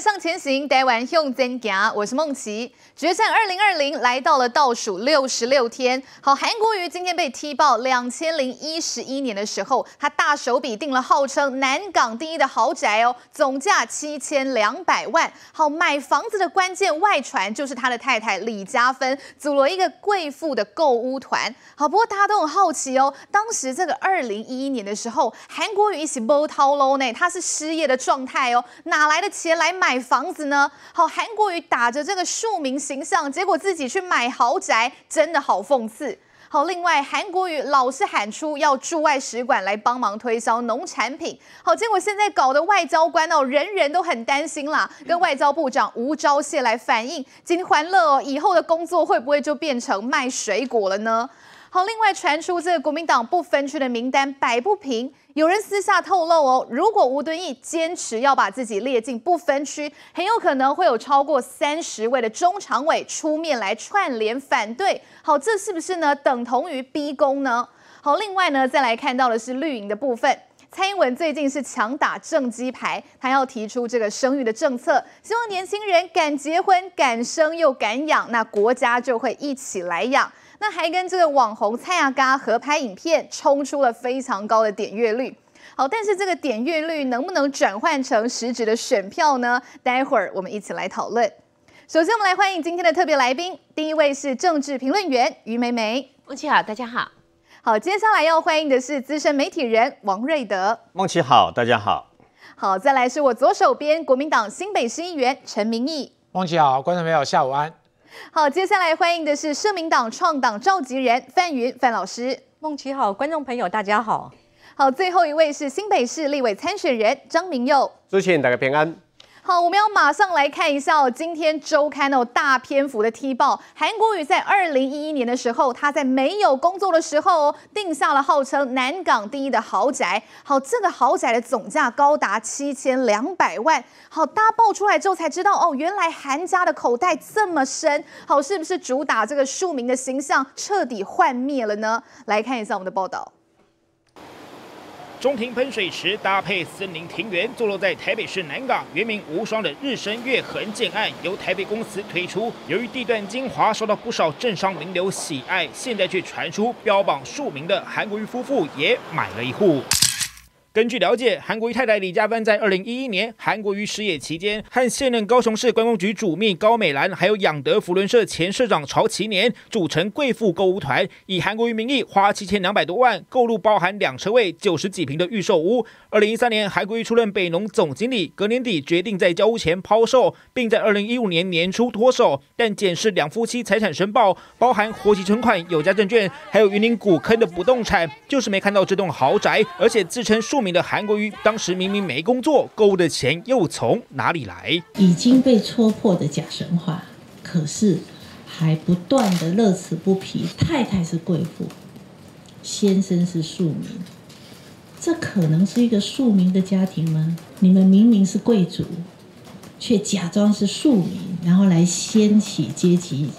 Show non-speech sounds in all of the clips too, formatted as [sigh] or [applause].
上前行，台湾用真夹，我是梦琪。决战二零二零来到了倒数六十六天。好，韩国瑜今天被踢爆，两千零一十一年的时候，他大手笔订了号称南港第一的豪宅哦，总价七千两百万。好，买房子的关键外传就是他的太太李嘉芬组了一个贵妇的购屋团。好，不过大家都很好奇哦，当时这个二零一一年的时候，韩国瑜一起波涛浪呢，他是失业的状态哦，哪来的钱来买？买房子呢？好，韩国瑜打着这个庶民形象，结果自己去买豪宅，真的好讽刺。好，另外韩国瑜老是喊出要驻外使馆来帮忙推销农产品，好，结果现在搞的外交官哦，人人都很担心啦。跟外交部长吴钊燮来反映，金欢乐哦，以后的工作会不会就变成卖水果了呢？好，另外传出这个国民党不分区的名单摆不平，有人私下透露哦，如果吴敦义坚持要把自己列进不分区，很有可能会有超过三十位的中常委出面来串联反对。好，这是不是呢等同于逼宫呢？好，另外呢再来看到的是绿营的部分，蔡英文最近是强打政绩牌，他要提出这个生育的政策，希望年轻人敢结婚、敢生又敢养，那国家就会一起来养。那还跟这个网红蔡亚嘎合拍影片，冲出了非常高的点阅率。好，但是这个点阅率能不能转换成实质的选票呢？待会儿我们一起来讨论。首先，我们来欢迎今天的特别来宾，第一位是政治评论员于美美。梦琪好，大家好。好，接下来要欢迎的是资深媒体人王瑞德。梦琪好，大家好。好，再来是我左手边国民党新北市议员陈明义。梦琪好，观众朋友下午安。好，接下来欢迎的是社民党创党召集人范云范老师，梦琪好，观众朋友大家好，好，最后一位是新北市立委参选人张明佑，主持人大家平安。好，我们要马上来看一下今天周刊哦大篇幅的踢爆，韩国瑜在二零一一年的时候，他在没有工作的时候定下了号称南港第一的豪宅。好，这个豪宅的总价高达七千两百万。好，大家爆出来之后才知道，哦，原来韩家的口袋这么深。好，是不是主打这个庶民的形象彻底幻灭了呢？来看一下我们的报道。中庭喷水池搭配森林庭园，坐落在台北市南港，原名无双的日升月恒建案，由台北公司推出。由于地段精华，受到不少政商名流喜爱，现在却传出标榜庶民的韩国瑜夫妇也买了一户。根据了解，韩国瑜太太李佳芬在2011年韩国瑜失业期间，和现任高雄市观光局主秘高美兰，还有养德福伦社前社长曹其年组成贵妇购物团，以韩国瑜名义花七千两百多万购入包含两车位、九十几平的预售屋。2013年，韩国瑜出任北农总经理，隔年底决定在交屋前抛售，并在2015年年初脱手。但检视两夫妻财产申报，包含活期存款、有价证券，还有云林古坑的不动产，就是没看到这栋豪宅，而且自称数。的韩国瑜当时明明没工作，购物的钱又从哪里来？已经被戳破的假神话，可是还不断的乐此不疲。太太是贵妇，先生是庶民，这可能是一个庶民的家庭吗？你们明明是贵族，却假装是庶民，然后来掀起阶级。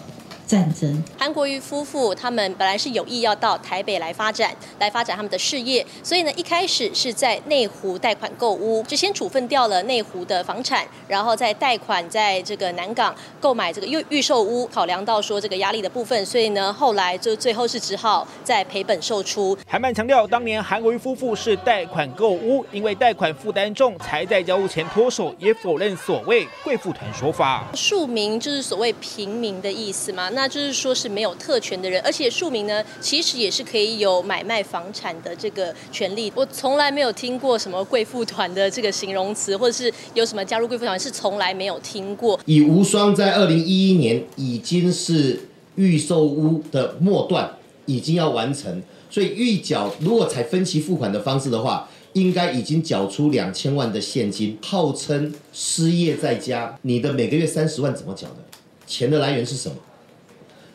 战争。韩国瑜夫妇他们本来是有意要到台北来发展，来发展他们的事业，所以呢，一开始是在内湖贷款购屋，就先处分掉了内湖的房产，然后再贷款在这个南港购买这个预预售屋。考量到说这个压力的部分，所以呢，后来就最后是只好再赔本售出。韩曼强调，当年韩国瑜夫妇是贷款购屋，因为贷款负担重，才在交屋前脱手，也否认所谓贵妇团说法。庶民就是所谓平民的意思嘛。那就是说是没有特权的人，而且庶民呢，其实也是可以有买卖房产的这个权利。我从来没有听过什么贵妇团的这个形容词，或者是有什么加入贵妇团，是从来没有听过。[laughs] 以无双在二零一一年已经是预售屋的末段，已经要完成，所以预缴如果采分期付款的方式的话，应该已经缴出两千万的现金。号称失业在家，你的每个月三十万怎么缴的？钱的来源是什么？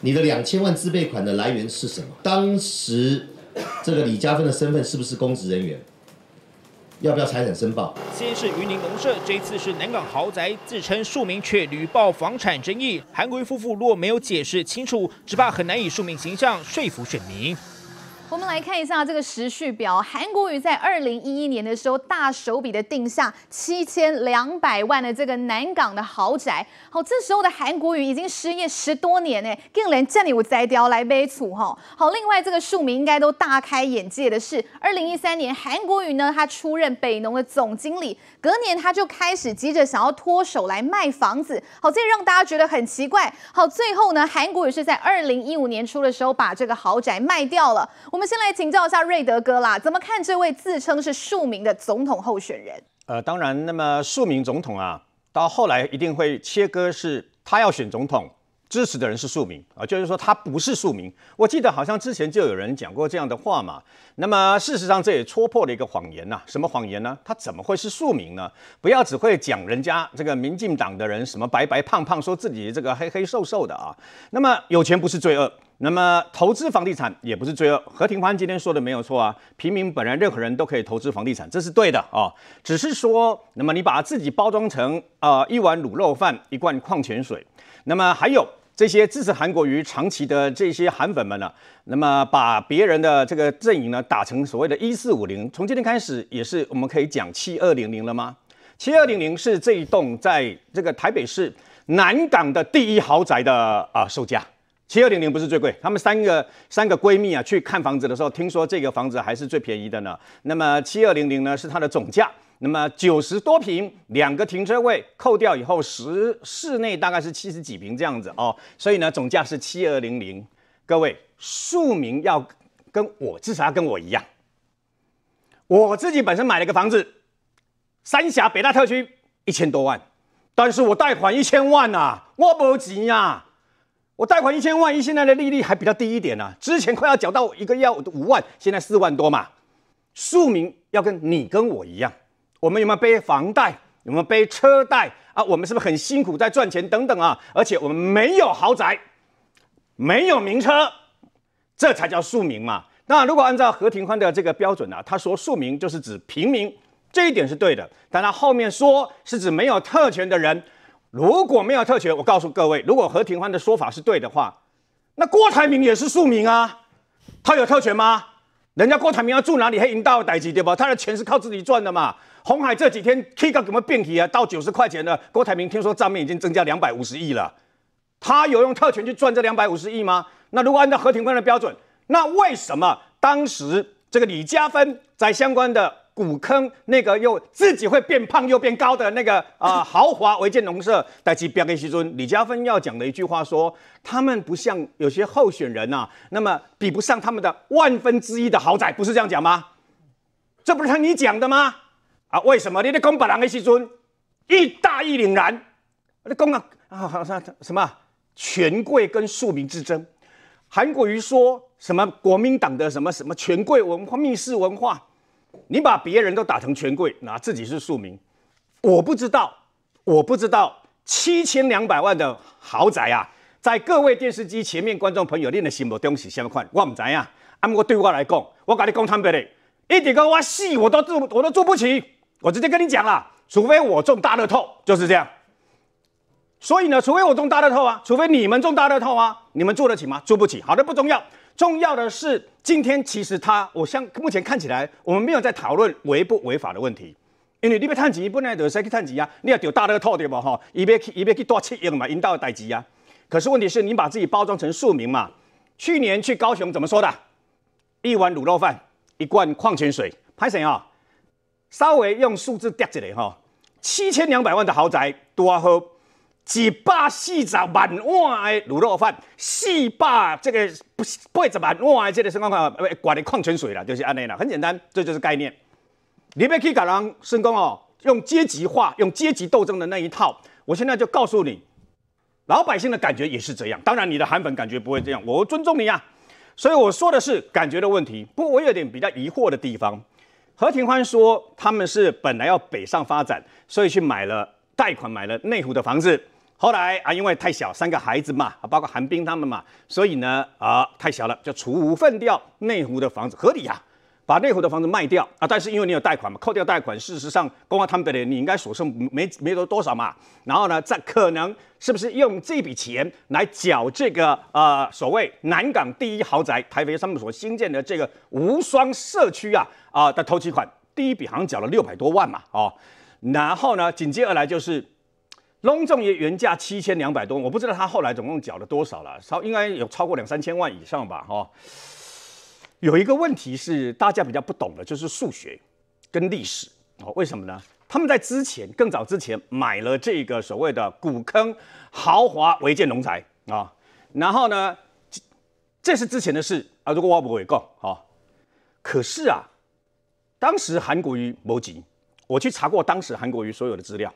你的两千万自备款的来源是什么？当时，这个李嘉芬的身份是不是公职人员？要不要财产申报？先是榆林农舍，这次是南港豪宅，自称庶民却屡爆房产争议，韩瑜夫妇若没有解释清楚，只怕很难以庶民形象说服选民。我们来看一下这个时序表，韩国瑜在二零一一年的时候大手笔的定下七千两百万的这个南港的豪宅，好，这时候的韩国瑜已经失业十多年，呢，更连这里有摘雕来悲楚哈，好，另外这个庶民应该都大开眼界的是，二零一三年韩国瑜呢他出任北农的总经理，隔年他就开始急着想要脱手来卖房子，好，这让大家觉得很奇怪，好，最后呢韩国瑜是在二零一五年初的时候把这个豪宅卖掉了。我们先来请教一下瑞德哥啦，怎么看这位自称是庶民的总统候选人？呃，当然，那么庶民总统啊，到后来一定会切割，是他要选总统，支持的人是庶民啊，就是说他不是庶民。我记得好像之前就有人讲过这样的话嘛。那么事实上这也戳破了一个谎言呐，什么谎言呢？他怎么会是庶民呢？不要只会讲人家这个民进党的人什么白白胖胖，说自己这个黑黑瘦瘦的啊。那么有钱不是罪恶。那么投资房地产也不是罪恶，何庭欢今天说的没有错啊。平民本来任何人都可以投资房地产，这是对的啊。只是说，那么你把自己包装成啊一碗卤肉饭，一罐矿泉水。那么还有这些支持韩国瑜、长期的这些韩粉们呢？那么把别人的这个阵营呢打成所谓的“一四五零”，从今天开始也是我们可以讲“七二零零”了吗？“七二零零”是这一栋在这个台北市南港的第一豪宅的啊售价。七二零零不是最贵，她们三个三个闺蜜啊去看房子的时候，听说这个房子还是最便宜的呢。那么七二零零呢是它的总价，那么九十多平，两个停车位扣掉以后，十室内大概是七十几平这样子哦。所以呢总价是七二零零。各位数名要跟我至少要跟我一样，我自己本身买了个房子，三峡北大特区一千多万，但是我贷款一千万呐，我不急呀。我贷款一千万，一现在的利率还比较低一点呢。之前快要缴到一个要五万，现在四万多嘛。庶民要跟你跟我一样，我们有没有背房贷？有没有背车贷啊？我们是不是很辛苦在赚钱等等啊？而且我们没有豪宅，没有名车，这才叫庶民嘛。那如果按照何庭宽的这个标准呢？他说庶民就是指平民，这一点是对的。但他后面说是指没有特权的人。如果没有特权，我告诉各位，如果何庭欢的说法是对的话，那郭台铭也是庶民啊，他有特权吗？人家郭台铭要住哪里？黑银大楼待对吧？他的钱是靠自己赚的嘛。红海这几天 K 港怎么变体啊？到九十块钱了。郭台铭听说账面已经增加两百五十亿了，他有用特权去赚这两百五十亿吗？那如果按照何庭欢的标准，那为什么当时这个李嘉芬在相关的？古坑那个又自己会变胖又变高的那个啊豪华违建农舍，代替标给希尊李嘉芬要讲的一句话说，他们不像有些候选人呐，那么比不上他们的万分之一的豪宅，不是这样讲吗？这不是你讲的吗？啊，为什么你的宫本郎希尊一大义凛然，那公啊啊什么什么权贵跟庶民之争，韩国瑜说什么国民党的什么什么权贵文化、密室文化？你把别人都打成权贵，拿自己是庶民，我不知道，我不知道。七千两百万的豪宅啊，在各位电视机前面观众朋友恁的心目中是什么款？我唔知呀。啊，我对我来讲，我跟你讲坦白一点讲我死我都住，我都住不起。我直接跟你讲啦，除非我中大乐透，就是这样。所以呢，除非我中大乐透啊，除非你们中大乐透啊，你们住得起吗？住不起。好的不重要。重要的是，今天其实他，我像目前看起来，我们没有在讨论违不违法的问题，因为你被探几，不能得再去探几啊，你要丢大乐透对吧？哈？一别一别去多七亿嘛，引导几级啊。可是问题是你把自己包装成庶民嘛？去年去高雄怎么说的？一碗卤肉饭，一罐矿泉水，拍谁啊？稍微用数字叠起来哈，七千两百万的豪宅多喝一百四十万碗的卤肉饭，四百这个八十万碗的这个升的矿泉水啦，就是安尼啦，很简单，这就是概念。你别去搞升工哦，用阶级化、用阶级斗争的那一套。我现在就告诉你，老百姓的感觉也是这样。当然，你的韩粉感觉不会这样，我尊重你啊。所以我说的是感觉的问题。不过我有点比较疑惑的地方。何庭欢说他们是本来要北上发展，所以去买了贷款，买了内湖的房子。后来啊，因为太小，三个孩子嘛，包括韩冰他们嘛，所以呢，啊，太小了，就处分掉内湖的房子，合理呀，把内湖的房子卖掉啊。但是因为你有贷款嘛，扣掉贷款，事实上，公安他们的人你应该所剩没没多多少嘛。然后呢，再可能是不是用这笔钱来缴这个呃所谓南港第一豪宅台肥三们所新建的这个无双社区啊啊的投期款，第一笔好像缴了六百多万嘛，哦，然后呢，紧接而来就是。隆重也原价七千两百多万，我不知道他后来总共缴了多少了，超应该有超过两三千万以上吧，哈。有一个问题是大家比较不懂的，就是数学跟历史哦，为什么呢？他们在之前更早之前买了这个所谓的古坑豪华违建农宅啊，然后呢，这是之前的事啊，如果挖不回告啊。可是啊，当时韩国瑜谋职，我去查过当时韩国瑜所有的资料。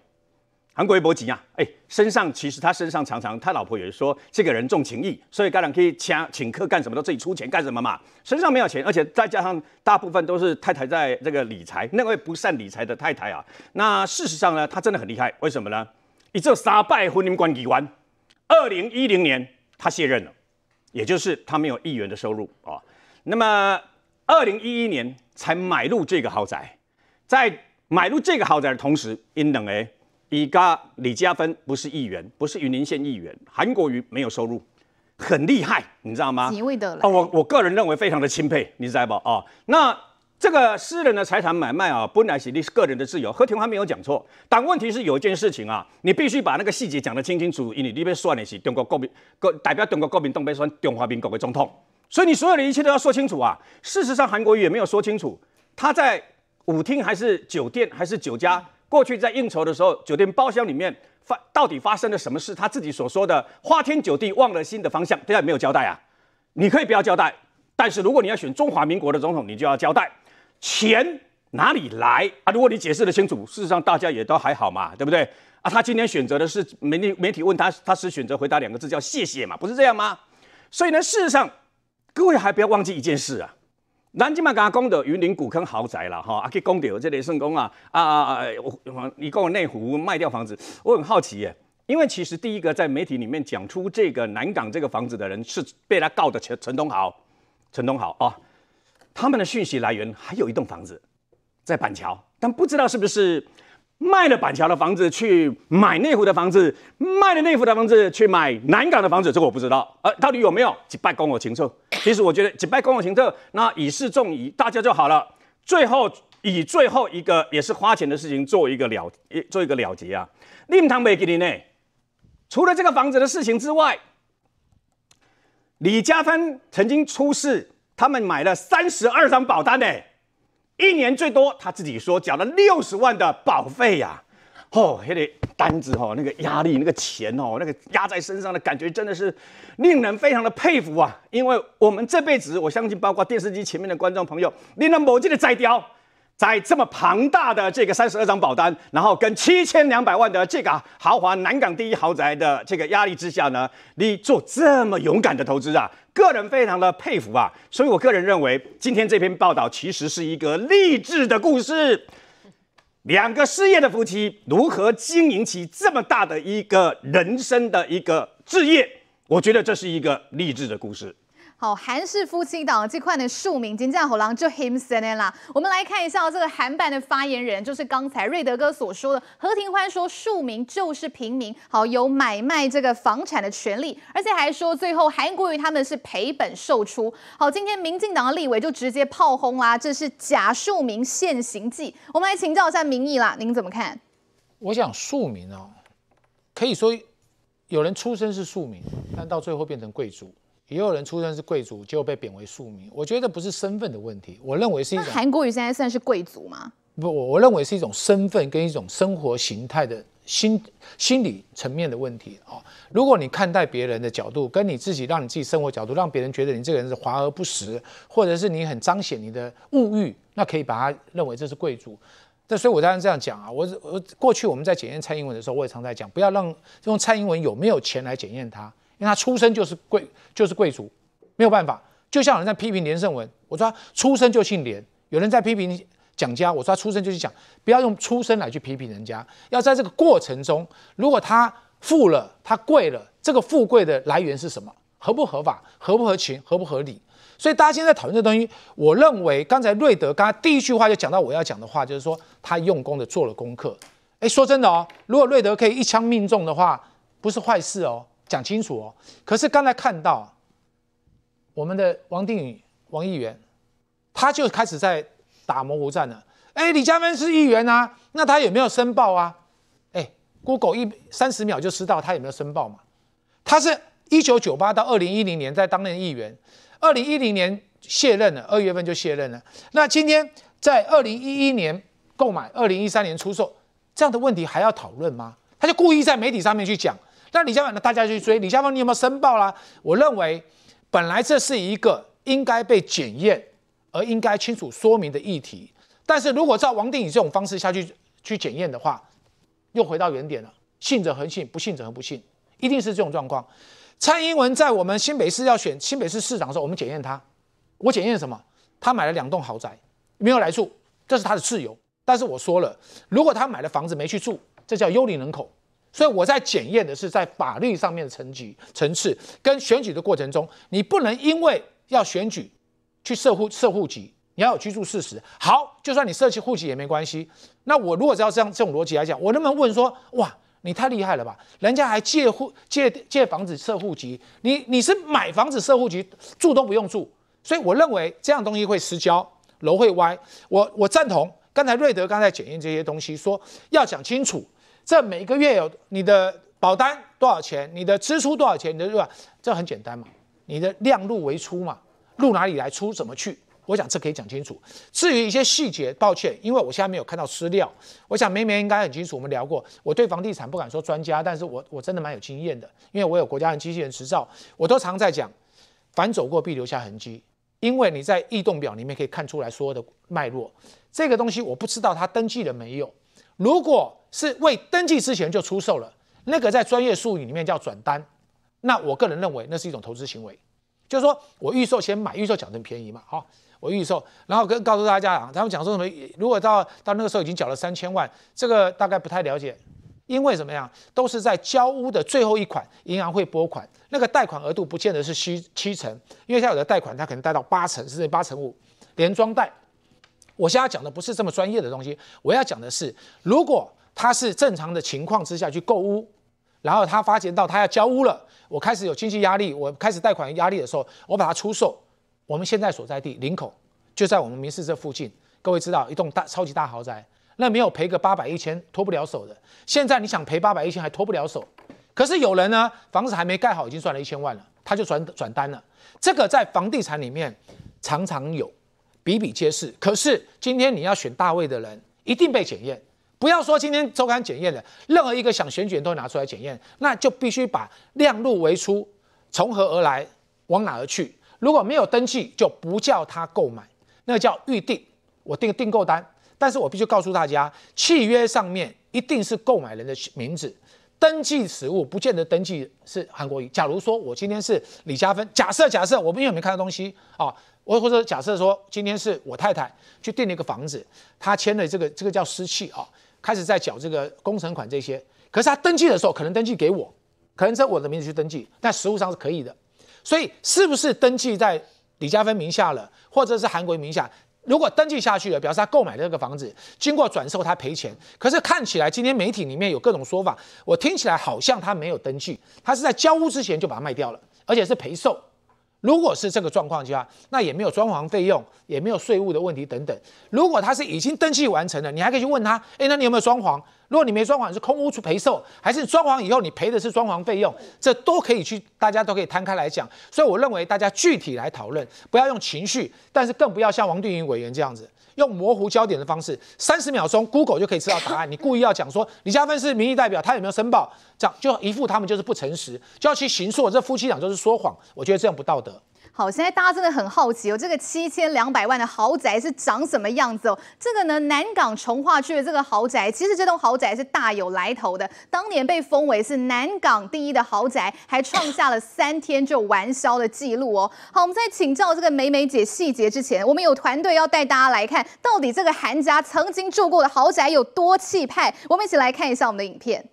韩国瑜博吉啊，哎，身上其实他身上常常，他老婆也是说这个人重情义，所以该可以请请客干什么都自己出钱干什么嘛。身上没有钱，而且再加上大部分都是太太在这个理财，那位不善理财的太太啊，那事实上呢，他真的很厉害。为什么呢？一、只有打败国民党籍完，二零一零年他卸任了，也就是他没有议员的收入啊。那么二零一一年才买入这个豪宅，在买入这个豪宅的同时，因等哎。李嘉李嘉芬不是议员，不是云林县议员。韩国瑜没有收入，很厉害，你知道吗？几位的？哦，我我个人认为非常的钦佩，你知道不？啊，那这个私人的财产买卖啊，本来是你个人的自由。何庭欢没有讲错，但问题是有一件事情啊，你必须把那个细节讲得清清楚楚，因为你被算的是中国国民，代表中国国民，东北算中华民国的总统，所以你所有的一切都要说清楚啊。事实上，韩国瑜也没有说清楚，他在舞厅还是酒店还是酒家？过去在应酬的时候，酒店包厢里面发到底发生了什么事？他自己所说的“花天酒地，忘了心的方向”，对他没有交代啊。你可以不要交代，但是如果你要选中华民国的总统，你就要交代钱哪里来啊。如果你解释得清楚，事实上大家也都还好嘛，对不对啊？他今天选择的是媒体媒体问他，他是选择回答两个字叫“谢谢”嘛，不是这样吗？所以呢，事实上，各位还不要忘记一件事啊。南京嘛，给他供的云林古坑豪宅了哈，啊，去供的有这类圣公啊啊啊！我一个内湖卖掉房子，我很好奇耶，因为其实第一个在媒体里面讲出这个南港这个房子的人，是被他告的陈陈东豪，陈东豪啊，他们的讯息来源还有一栋房子，在板桥，但不知道是不是。卖了板桥的房子去买内湖的房子，卖了内湖的房子去买南港的房子，这个我不知道，呃，到底有没有几败公我情色？其实我觉得几败公我情色，那以示众矣，大家就好了。最后以最后一个也是花钱的事情做一个了，做一个了结啊。令堂美给你呢？除了这个房子的事情之外，李嘉芬曾经出示他们买了三十二张保单呢。一年最多，他自己说缴了六十万的保费呀，吼，那个单子吼，那个压力，那个钱哦，那个压在身上的感觉，真的是令人非常的佩服啊！因为我们这辈子，我相信包括电视机前面的观众朋友，你那某界的摘雕。在这么庞大的这个三十二张保单，然后跟七千两百万的这个豪华南港第一豪宅的这个压力之下呢，你做这么勇敢的投资啊，个人非常的佩服啊。所以我个人认为，今天这篇报道其实是一个励志的故事。两个失业的夫妻如何经营起这么大的一个人生的一个置业，我觉得这是一个励志的故事。好，韩氏夫妻档这块的庶民金赞好郎就 him said 啦。我们来看一下这个韩版的发言人，就是刚才瑞德哥所说的何庭欢说庶民就是平民，好有买卖这个房产的权利，而且还说最后韩国语他们是赔本售出。好，今天民进党的立委就直接炮轰啦，这是假庶民现行记。我们来请教一下民意啦，您怎么看？我想庶民哦，可以说有人出身是庶民，但到最后变成贵族。也有人出生是贵族，结果被贬为庶民。我觉得不是身份的问题，我认为是一韩国瑜现在算是贵族吗？不，我我认为是一种身份跟一种生活形态的心心理层面的问题啊。如果你看待别人的角度跟你自己让你自己生活角度，让别人觉得你这个人是华而不实，或者是你很彰显你的物欲，那可以把它认为这是贵族。这所以我当然这样讲啊。我我过去我们在检验蔡英文的时候，我也常在讲，不要让用蔡英文有没有钱来检验他。因为他出身就是贵，就是贵族，没有办法。就像有人在批评连胜文，我说他出生就姓连；有人在批评蒋家，我说他出生就去讲，不要用出生来去批评人家，要在这个过程中，如果他富了，他贵了，这个富贵的来源是什么？合不合法？合不合情？合不合理？所以大家现在讨论这东西，我认为刚才瑞德刚才第一句话就讲到我要讲的话，就是说他用功的做了功课。哎，说真的哦，如果瑞德可以一枪命中的话，不是坏事哦。讲清楚哦！可是刚才看到我们的王定宇王议员，他就开始在打模糊战了。哎，李嘉芬是议员啊，那他有没有申报啊？哎，Google 一三十秒就知道他有没有申报嘛？他是一九九八到二零一零年在担任议员，二零一零年卸任了，二月份就卸任了。那今天在二零一一年购买，二零一三年出售，这样的问题还要讨论吗？他就故意在媒体上面去讲。那李家峰大家去追李家峰，你有没有申报啦？我认为，本来这是一个应该被检验而应该清楚说明的议题。但是如果照王定宇这种方式下去去检验的话，又回到原点了。信者恒信，不信者恒不信，一定是这种状况。蔡英文在我们新北市要选新北市市长的时候，我们检验他，我检验什么？他买了两栋豪宅，没有来住，这是他的自由。但是我说了，如果他买了房子没去住，这叫幽灵人口。所以我在检验的是在法律上面的层级层次，跟选举的过程中，你不能因为要选举，去设户设户籍，你要有居住事实。好，就算你设起户籍也没关系。那我如果要这样这种逻辑来讲，我能不能问说，哇，你太厉害了吧？人家还借户借借房子设户籍，你你是买房子设户籍，住都不用住。所以我认为这样东西会失焦，楼会歪。我我赞同刚才瑞德刚才检验这些东西，说要讲清楚。这每个月有你的保单多少钱？你的支出多少钱？你的入，这很简单嘛，你的量入为出嘛，入哪里来，出怎么去？我想这可以讲清楚。至于一些细节，抱歉，因为我现在没有看到资料。我想梅梅应该很清楚，我们聊过。我对房地产不敢说专家，但是我我真的蛮有经验的，因为我有国家的机器人执照。我都常在讲，凡走过必留下痕迹，因为你在异动表里面可以看出来有的脉络。这个东西我不知道他登记了没有。如果是未登记之前就出售了，那个在专业术语里面叫转单，那我个人认为那是一种投资行为，就是说我预售先买，预售讲成便宜嘛，哈，我预售，然后跟告诉大家啊，他们讲说什么，如果到到那个时候已经缴了三千万，这个大概不太了解，因为怎么样，都是在交屋的最后一款，银行会拨款，那个贷款额度不见得是七七成，因为他有的贷款他可能贷到八成甚至八成五，连装贷。我现在讲的不是这么专业的东西，我要讲的是，如果他是正常的情况之下去购屋，然后他发觉到他要交屋了，我开始有经济压力，我开始贷款压力的时候，我把它出售。我们现在所在地林口，就在我们民视这附近，各位知道一栋大超级大豪宅，那没有赔个八百一千脱不了手的。现在你想赔八百一千还脱不了手，可是有人呢，房子还没盖好已经赚了一千万了，他就转转单了。这个在房地产里面常常有。比比皆是，可是今天你要选大卫的人一定被检验，不要说今天周刊检验的，任何一个想选举人都拿出来检验，那就必须把量入为出，从何而来，往哪儿去？如果没有登记，就不叫他购买，那叫预定，我订订购单，但是我必须告诉大家，契约上面一定是购买人的名字。登记实物不见得登记是韩国瑜。假如说我今天是李嘉芬，假设假设我们有没有看到东西啊？我或者假设说今天是我太太去订了一个房子，她签了这个这个叫私契啊，开始在缴这个工程款这些。可是她登记的时候，可能登记给我，可能在我的名字去登记，但实物上是可以的。所以是不是登记在李嘉芬名下了，或者是韩国瑜名下？如果登记下去了，表示他购买的这个房子，经过转售他赔钱。可是看起来今天媒体里面有各种说法，我听起来好像他没有登记，他是在交屋之前就把它卖掉了，而且是赔售。如果是这个状况下，那也没有装潢费用，也没有税务的问题等等。如果他是已经登记完成了，你还可以去问他，哎，那你有没有装潢？如果你没装潢，是空屋出赔售，还是装潢以后你赔的是装潢费用？这都可以去，大家都可以摊开来讲。所以我认为，大家具体来讨论，不要用情绪，但是更不要像王定宇委员这样子。用模糊焦点的方式，三十秒钟，Google 就可以知道答案。你故意要讲说李嘉芬是民意代表，他有没有申报？这样就一副他们就是不诚实，就要去行诉这夫妻俩就是说谎。我觉得这样不道德。好，现在大家真的很好奇哦，这个七千两百万的豪宅是长什么样子哦？这个呢，南港重化区的这个豪宅，其实这栋豪宅是大有来头的，当年被封为是南港第一的豪宅，还创下了三天就完销的记录哦。好，我们在请教这个美美姐细节之前，我们有团队要带大家来看，到底这个韩家曾经住过的豪宅有多气派。我们一起来看一下我们的影片。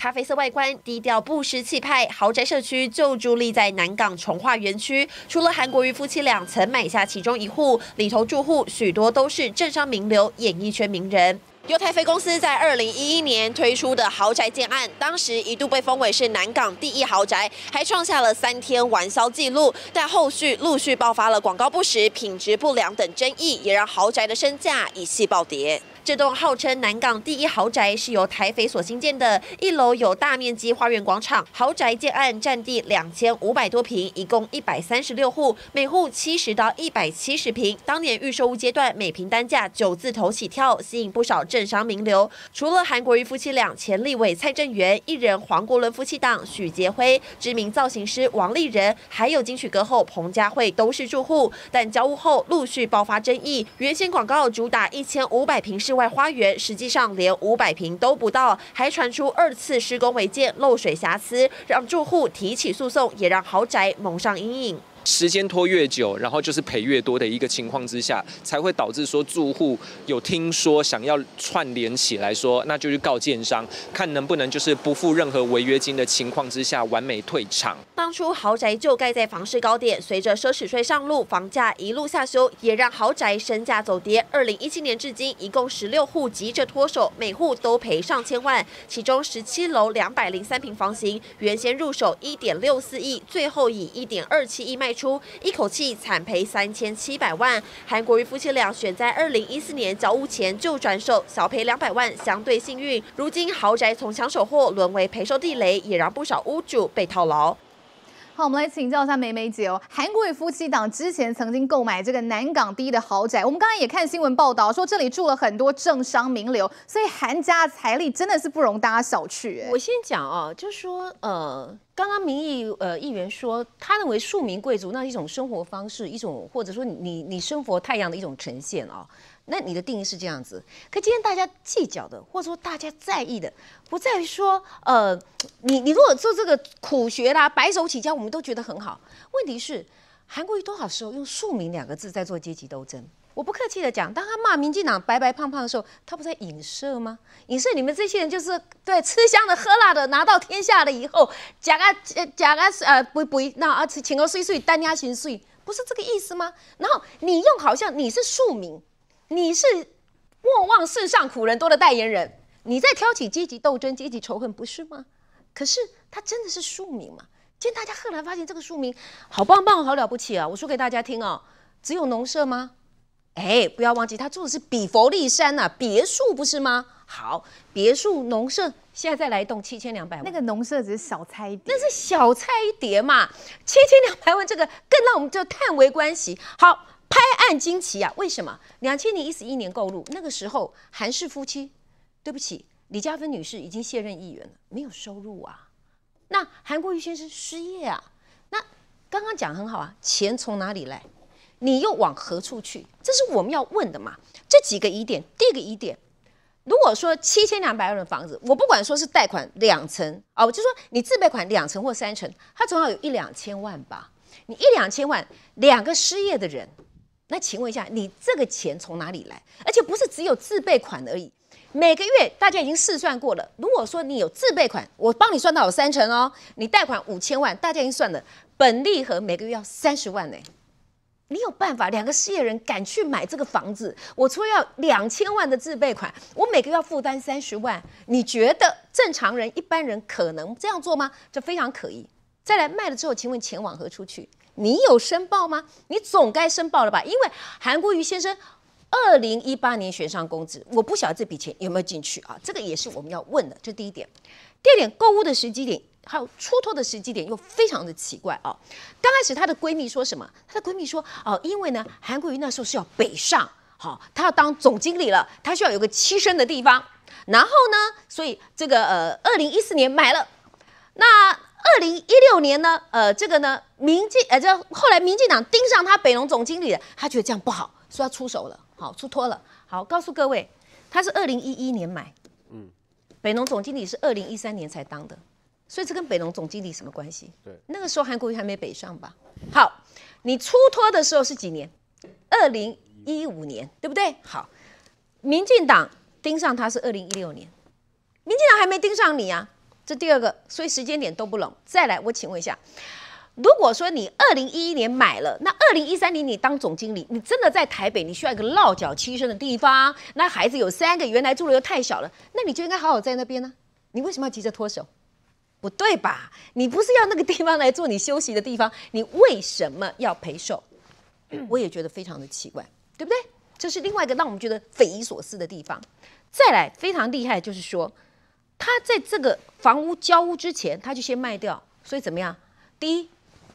咖啡色外观，低调不失气派。豪宅社区就伫立在南港重化园区。除了韩国瑜夫妻俩曾买下其中一户，里头住户许多都是政商名流、演艺圈名人。由台飞公司在二零一一年推出的豪宅建案，当时一度被封为是南港第一豪宅，还创下了三天完销纪录。但后续陆续爆发了广告不实、品质不良等争议，也让豪宅的身价一气暴跌。这栋号称南港第一豪宅，是由台肥所新建的。一楼有大面积花园广场，豪宅建案占地两千五百多平，一共一百三十六户，每户七十到一百七十平。当年预售屋阶段，每平单价九字头起跳，吸引不少政商名流。除了韩国瑜夫妻俩，前立委蔡正元、艺人黄国伦夫妻档、许杰辉、知名造型师王立人，还有金曲歌后彭佳慧都是住户。但交屋后陆续爆发争议，原先广告主打一千五百平室。外花园实际上连五百平都不到，还传出二次施工违建、漏水瑕疵，让住户提起诉讼，也让豪宅蒙上阴影。时间拖越久，然后就是赔越多的一个情况之下，才会导致说住户有听说想要串联起来说，那就是告建商，看能不能就是不付任何违约金的情况之下完美退场。当初豪宅就盖在房市高点，随着奢侈税上路，房价一路下修，也让豪宅身价走跌。二零一七年至今，一共十六户急着脱手，每户都赔上千万。其中十七楼两百零三平房型，原先入手一点六四亿，最后以一点二七亿卖。出一口气，惨赔三千七百万。韩国瑜夫妻俩选在二零一四年交屋前就转手，小赔两百万，相对幸运。如今豪宅从抢手货沦为赔售地雷，也让不少屋主被套牢。好，我们来请教一下梅梅姐哦。韩国夫妻档之前曾经购买这个南港第一的豪宅，我们刚刚也看新闻报道说这里住了很多政商名流，所以韩家财力真的是不容大家小觑。我先讲哦，就是说，呃，刚刚民意呃议员说他认为庶民贵族那一种生活方式，一种或者说你你生活太阳的一种呈现啊。那你的定义是这样子，可今天大家计较的，或者说大家在意的，不在于说，呃，你你如果做这个苦学啦，白手起家，我们都觉得很好。问题是，韩国瑜多少时候用庶民两个字在做阶级斗争？我不客气的讲，当他骂民进党白白胖胖的时候，他不在影射吗？影射你们这些人就是对吃香的喝辣的，拿到天下了以后，假个假个呃不不那啊请个税税，单压薪水，不是这个意思吗？然后你用好像你是庶民。你是“莫忘世上苦人多”的代言人，你在挑起阶级斗争、阶级仇恨，不是吗？可是他真的是庶民吗？今天大家赫然发现，这个庶民好棒棒，好了不起啊！我说给大家听哦，只有农舍吗？哎，不要忘记，他住的是比佛利山呐，别墅不是吗？好，别墅、农舍，现在再来一栋七千两百万，那个农舍只是小菜一碟，那是小菜一碟嘛？七千两百万，这个更让我们就叹为观止。好。拍案惊奇啊！为什么？两千零一十一年购入那个时候，韩氏夫妻，对不起，李嘉芬女士已经卸任议员了，没有收入啊。那韩国瑜先生失业啊。那刚刚讲很好啊，钱从哪里来？你又往何处去？这是我们要问的嘛？这几个疑点，第一个疑点，如果说七千两百万的房子，我不管说是贷款两成啊，我就说你自备款两成或三成，他总要有一两千万吧？你一两千万，两个失业的人。那请问一下，你这个钱从哪里来？而且不是只有自备款而已。每个月大家已经试算过了，如果说你有自备款，我帮你算到有三成哦。你贷款五千万，大家已经算了，本利和每个月要三十万呢。你有办法？两个失业人敢去买这个房子？我除了要两千万的自备款，我每个月要负担三十万。你觉得正常人、一般人可能这样做吗？这非常可疑。再来卖了之后，请问钱往何处去？你有申报吗？你总该申报了吧？因为韩国瑜先生二零一八年悬赏工资，我不晓得这笔钱有没有进去啊？这个也是我们要问的，这是第一点。第二点，购物的时机点还有出脱的时机点又非常的奇怪啊！刚开始她的闺蜜说什么？她的闺蜜说哦，因为呢，韩国瑜那时候是要北上，好，他要当总经理了，他需要有个栖身的地方。然后呢，所以这个呃，二零一四年买了那。二零一六年呢，呃，这个呢，民进呃，这后来民进党盯上他北农总经理了，他觉得这样不好，所以出手了，好出脱了，好告诉各位，他是二零一一年买，嗯，北农总经理是二零一三年才当的，所以这跟北农总经理什么关系？对，那个时候韩国瑜还没北上吧？好，你出脱的时候是几年？二零一五年，对不对？好，民进党盯上他是二零一六年，民进党还没盯上你啊。这第二个，所以时间点都不冷。再来，我请问一下，如果说你二零一一年买了，那二零一三年你当总经理，你真的在台北，你需要一个落脚栖身的地方。那孩子有三个，原来住的又太小了，那你就应该好好在那边呢。你为什么要急着脱手？不对吧？你不是要那个地方来做你休息的地方？你为什么要陪守？我也觉得非常的奇怪，对不对？这是另外一个让我们觉得匪夷所思的地方。再来，非常厉害就是说。他在这个房屋交屋之前，他就先卖掉，所以怎么样？第一，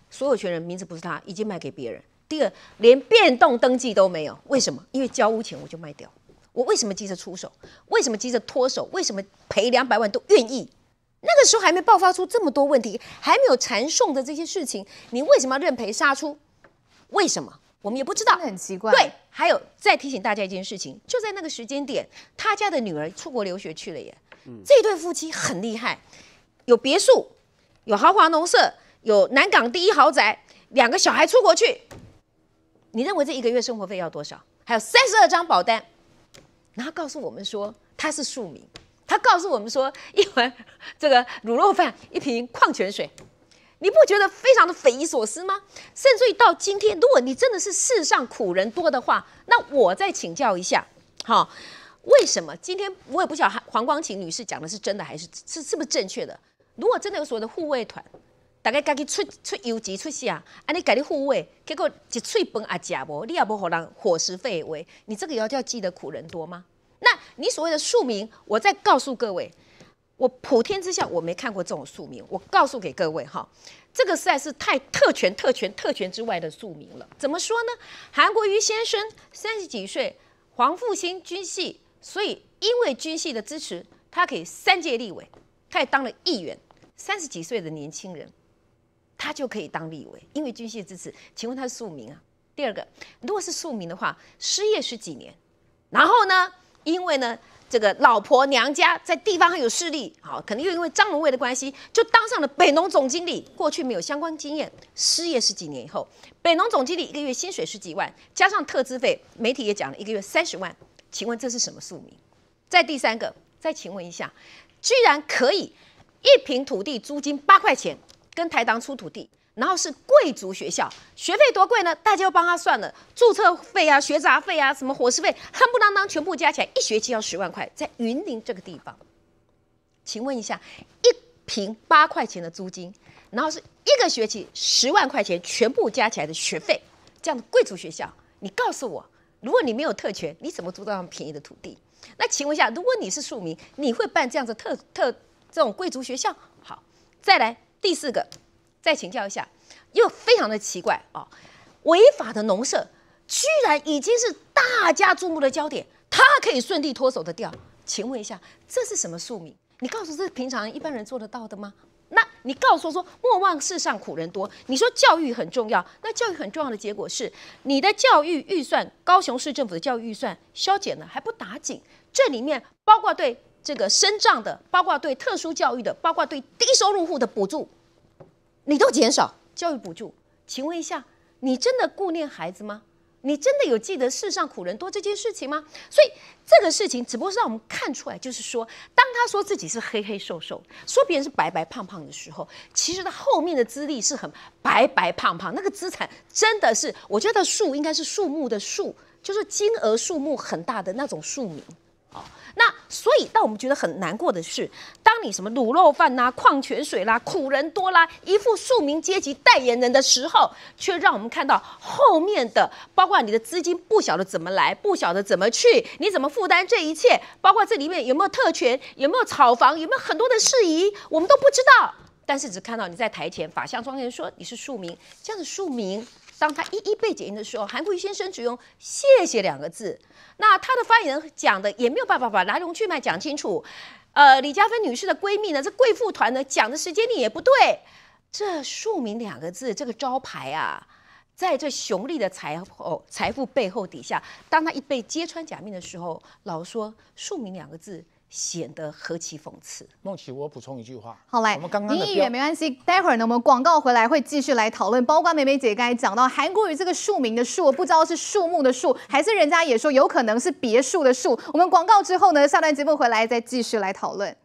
所有权人名字不是他，已经卖给别人；第二，连变动登记都没有。为什么？因为交屋前我就卖掉。我为什么急着出手？为什么急着脱手？为什么赔两百万都愿意？那个时候还没爆发出这么多问题，还没有缠送的这些事情，你为什么要认赔杀出？为什么？我们也不知道，很奇怪。对，还有再提醒大家一件事情：就在那个时间点，他家的女儿出国留学去了，耶。这对夫妻很厉害，有别墅，有豪华农舍，有南港第一豪宅，两个小孩出国去。你认为这一个月生活费要多少？还有三十二张保单，然后告诉我们说他是庶民，他告诉我们说，一碗 [laughs] 这个卤肉饭，一瓶矿泉水，你不觉得非常的匪夷所思吗？甚至于到今天，如果你真的是世上苦人多的话，那我再请教一下，好。为什么今天我也不晓得黄光琴女士讲的是真的还是是是不是正确的？如果真的有所谓的护卫团，大概该去出出游几出下，啊你该你护卫，结果一嘴饭也吃无，你也不可能伙食费为，你这个要叫记得苦人多吗？那你所谓的庶民，我再告诉各位，我普天之下我没看过这种庶民，我告诉给各位哈，这个实在是太特权、特权、特权之外的庶民了。怎么说呢？韩国瑜先生三十几岁，黄复兴军系。所以，因为军系的支持，他可以三届立委，他也当了议员。三十几岁的年轻人，他就可以当立委，因为军系支持。请问他是庶民啊？第二个，如果是庶民的话，失业十几年，然后呢，因为呢，这个老婆娘家在地方很有势力，好，可能又因为张荣惠的关系，就当上了北农总经理。过去没有相关经验，失业十几年以后，北农总经理一个月薪水十几万，加上特资费，媒体也讲了一个月三十万。请问这是什么宿命？再第三个，再请问一下，居然可以一平土地租金八块钱，跟台糖出土地，然后是贵族学校，学费多贵呢？大家帮他算了，注册费啊、学杂费啊、什么伙食费，哼不啷当，全部加起来一学期要十万块，在云林这个地方，请问一下，一平八块钱的租金，然后是一个学期十万块钱全部加起来的学费，这样的贵族学校，你告诉我？如果你没有特权，你怎么租到便宜的土地？那请问一下，如果你是庶民，你会办这样子特特这种贵族学校？好，再来第四个，再请教一下，又非常的奇怪哦，违法的农舍居然已经是大家注目的焦点，他可以顺利脱手的掉？请问一下，这是什么庶民？你告诉这平常一般人做得到的吗？那你告诉我说，莫忘世上苦人多。你说教育很重要，那教育很重要的结果是，你的教育预算，高雄市政府的教育预算削减了还不打紧，这里面包括对这个生障的，包括对特殊教育的，包括对低收入户的补助，你都减少教育补助。请问一下，你真的顾念孩子吗？你真的有记得世上苦人多这件事情吗？所以这个事情只不过是让我们看出来，就是说，当他说自己是黑黑瘦瘦，说别人是白白胖胖的时候，其实他后面的资历是很白白胖胖，那个资产真的是，我觉得数应该是数目的数，就是金额数目很大的那种数名。那所以，让我们觉得很难过的是，当你什么卤肉饭啦、矿泉水啦、苦人多啦，一副庶民阶级代言人的时候，却让我们看到后面的，包括你的资金不晓得怎么来，不晓得怎么去，你怎么负担这一切？包括这里面有没有特权，有没有炒房，有没有很多的事宜，我们都不知道。但是只看到你在台前法相庄严，说你是庶民，这样的庶民。当他一一被解印的时候，韩国瑜先生只用“谢谢”两个字。那他的发言人讲的也没有办法把来龙去脉讲清楚。呃，李嘉芬女士的闺蜜呢，这贵妇团呢，讲的时间点也不对。这庶民两个字，这个招牌啊，在这雄丽的财后财富背后底下，当他一被揭穿假面的时候，老说庶民两个字。显得何其讽刺！梦琪，我补充一句话。好来，我们刚你意见没关系。待会儿呢，我们广告回来会继续来讨论，包括梅梅姐刚才讲到韩国语这个树名的树，不知道是树木的树，还是人家也说有可能是别墅的树。我们广告之后呢，下段节目回来再继续来讨论。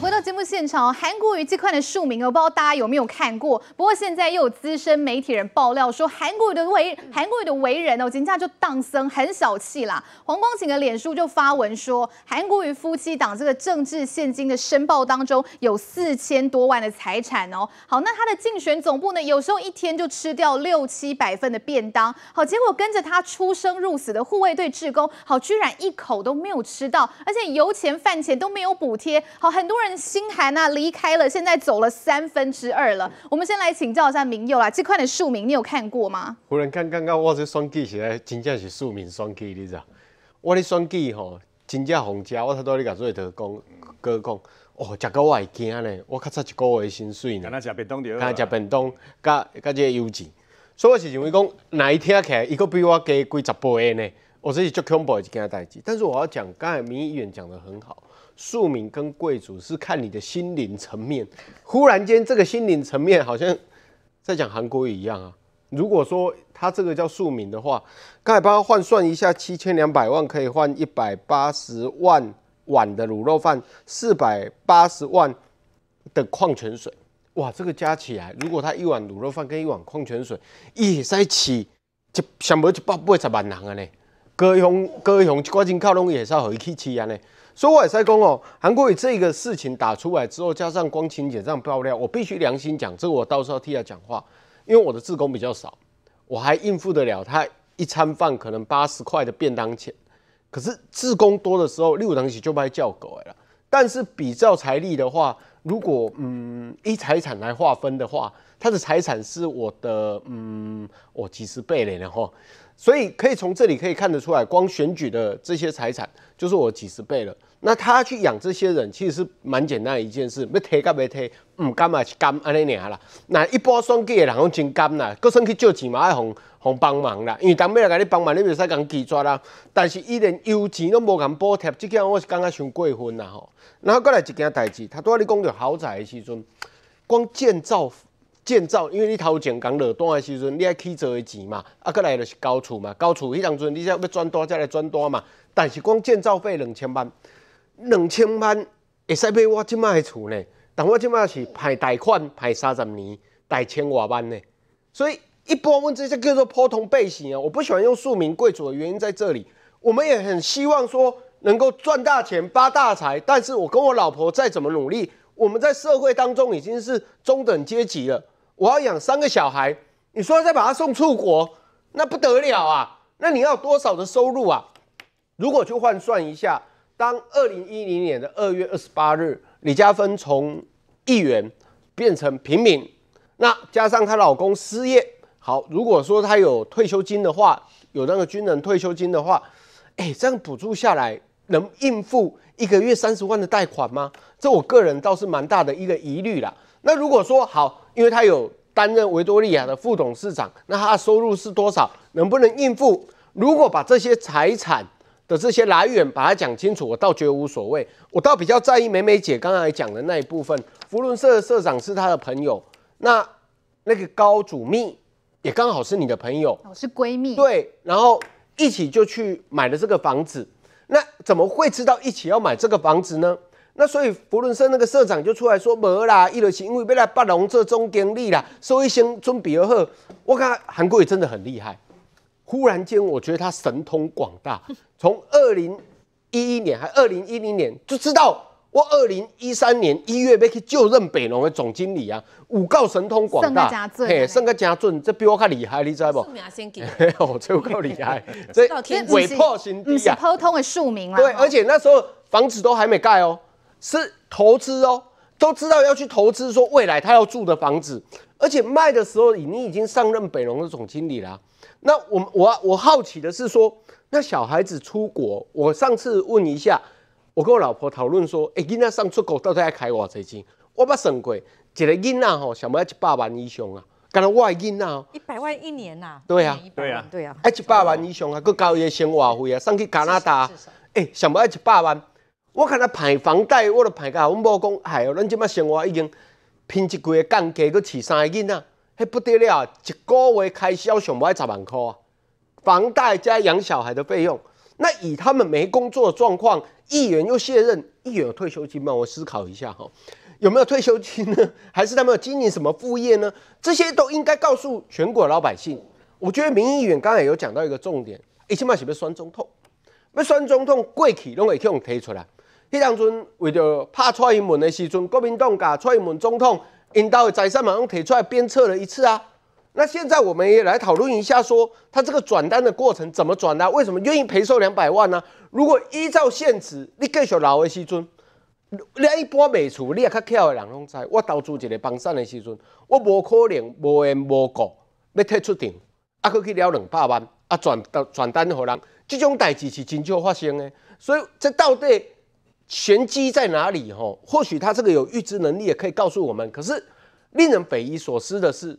回到节目现场哦，韩国瑜这块的数名哦，我不知道大家有没有看过。不过现在又有资深媒体人爆料说，韩国瑜的为韩国瑜的为人哦，评价就荡僧很小气啦。黄光景的脸书就发文说，韩国瑜夫妻档这个政治现金的申报当中有四千多万的财产哦。好，那他的竞选总部呢，有时候一天就吃掉六七百份的便当。好，结果跟着他出生入死的护卫队职工，好，居然一口都没有吃到，而且油钱饭钱都没有补贴。好，很多人。心寒啊！离开了，现在走了三分之二了。我们先来请教一下明佑啦，这块的庶民你有看过吗？忽然看刚刚我这双机是真正是庶民双机，你知道？我的双机吼，真正皇家，我头多你甲做头讲哥讲。哦，食到我会惊呢，我较到一个月心碎呢。刚刚吃便当对，刚刚吃便当，加加这油质，所以是因为讲那一天起来，伊个比我加几十倍呢。我这是足恐怖的一件代志。但是我要讲，刚才民医议员讲的很好。庶民跟贵族是看你的心灵层面，忽然间这个心灵层面好像在讲韩国语一样啊！如果说他这个叫庶民的话，刚才帮他换算一下，七千两百万可以换一百八十万碗的卤肉饭，四百八十万的矿泉水，哇，这个加起来，如果他一碗卤肉饭跟一碗矿泉水一起，就想不就一百八十万人啊呢。高雄，高雄，光金靠拢也是要回去吃安的。所以我也是讲哦，韩国瑜这个事情打出来之后，加上光清姐这样爆料，我必须良心讲，这个我到时候替他讲话，因为我的自工比较少，我还应付得了他一餐饭可能八十块的便当钱。可是自工多的时候，六堂起就卖叫狗了。但是比较财力的话，如果嗯以财产来划分的话，他的财产是我的嗯我几十倍嘞，然后。所以可以从这里可以看得出来，光选举的这些财产就是我几十倍了。那他去养这些人，其实是蛮简单一件事，要贴甲补贴，唔干嘛是干安尼尔啦。那一波选举的人拢真干啦，搁算去借钱嘛爱互互帮忙啦，因为当面来给你帮忙，你袂使讲拒绝啦。但是伊连油钱都无敢补贴，即件我是感觉伤过分啦吼。然后过来一件代志，他拄仔你讲到豪宅的时阵，光建造。建造，因为你头前讲落单的时阵，你爱起造的钱嘛，啊，过来就是交厝嘛，交厝，迄当阵你才要转单，才来转单嘛。但是光建造费两千万，两千万会使买我即马的厝呢？但我即马是派贷款派三十年，贷千外万呢。所以一般问这些叫做普通百姓啊，我不喜欢用庶民贵族的原因在这里。我们也很希望说能够赚大钱发大财，但是我跟我老婆再怎么努力，我们在社会当中已经是中等阶级了。我要养三个小孩，你说再把他送出国，那不得了啊！那你要多少的收入啊？如果去换算一下，当二零一零年的二月二十八日，李嘉芬从议员变成平民，那加上她老公失业，好，如果说她有退休金的话，有那个军人退休金的话，哎，这样补助下来，能应付一个月三十万的贷款吗？这我个人倒是蛮大的一个疑虑啦。那如果说好，因为他有担任维多利亚的副董事长，那他的收入是多少？能不能应付？如果把这些财产的这些来源把它讲清楚，我倒觉得无所谓。我倒比较在意美美姐刚才讲的那一部分。福伦社的社长是他的朋友，那那个高祖密也刚好是你的朋友，是闺蜜。对，然后一起就去买了这个房子，那怎么会知道一起要买这个房子呢？那所以，福伦社那个社长就出来说，没啦，因为因为被来八龙做总经理啦，所以先准备一下。我看韩国也真的很厉害，忽然间我觉得他神通广大。[laughs] 从二零一一年还二零一零年就知道，我二零一三年一月要去就任北龙的总经理啊，武告神通广大。胜个家俊，嘿，个家俊，这比我卡厉害，你知不？庶民哦，这够厉害，所 [laughs] 以破心低啊，普通的庶民啦。对，而且那时候房子都还没盖哦。是投资哦，都知道要去投资，说未来他要住的房子，而且卖的时候你已经上任北隆的总经理了。那我我我好奇的是说，那小孩子出国，我上次问一下，我跟我老婆讨论说，哎，囡仔上出国到底要开偌济钱？我怕神过，一个囡仔吼，想要一百万以上啊。刚才我的囡仔一百万一年呐，对啊，对啊，对啊，哎，一百万以上啊，佮交一个生活费啊，送去加拿大，哎，想要一百万。我看他排房贷，我都排到，我冇讲，哎呦，咱即摆生活已经拼一个个降资去饲三个囡仔，嘿不得了，一个月开销上部十万满啊！房贷加养小孩的费用，那以他们没工作状况，议员又卸任，议员有退休金吗？我思考一下哈，有没有退休金呢？[laughs] 还是他们有经营什么副业呢？这些都应该告诉全国老百姓。我觉得民议员刚才有讲到一个重点，一千八是不是酸中痛？不酸中痛跪起，侬会用提出来？迄当村为着拍蔡英文的时阵，国民党甲蔡英文总统引导的财产嘛，拢提出来鞭策了一次啊。那现在我们也来讨论一下，说他这个转单的过程怎么转的？为什么愿意赔偿两百万呢？如果依照现实，你继续老的时阵？你一般卖出，你也较巧的人拢知，我投资一个房产的时阵，我无可能无缘无故要退出场，还去了两百万，啊转转单给人，这种代志是很少发生的。所以这到底？玄机在哪里？吼，或许他这个有预知能力也可以告诉我们。可是令人匪夷所思的是，